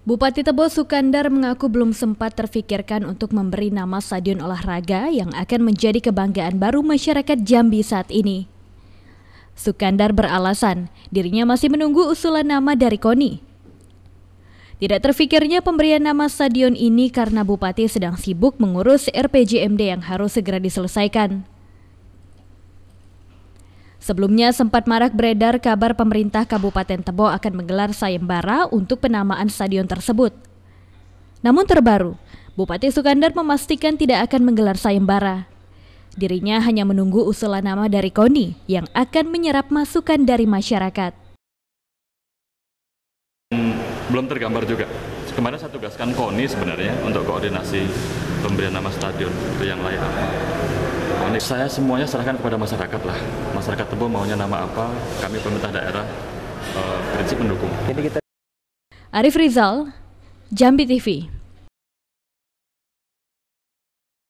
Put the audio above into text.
Bupati Tebo Sukandar mengaku belum sempat terfikirkan untuk memberi nama stadion olahraga yang akan menjadi kebanggaan baru masyarakat Jambi saat ini. Sukandar beralasan dirinya masih menunggu usulan nama dari KONI. Tidak terfikirnya pemberian nama stadion ini karena Bupati sedang sibuk mengurus RPJMD yang harus segera diselesaikan. Sebelumnya sempat marak beredar kabar pemerintah Kabupaten Tebo akan menggelar sayembara untuk penamaan stadion tersebut. Namun terbaru, Bupati Sukandar memastikan tidak akan menggelar sayembara. Dirinya hanya menunggu usulan nama dari KONI yang akan menyerap masukan dari masyarakat. Belum tergambar juga kemarin saya tugaskan KONI sebenarnya untuk koordinasi pemberian nama stadion itu yang layak ini. Saya semuanya serahkan kepada masyarakat lah. Masyarakat Tebo maunya nama apa, kami pemerintah daerah eh, prinsip mendukung. Arif Rizal, Jambi TV.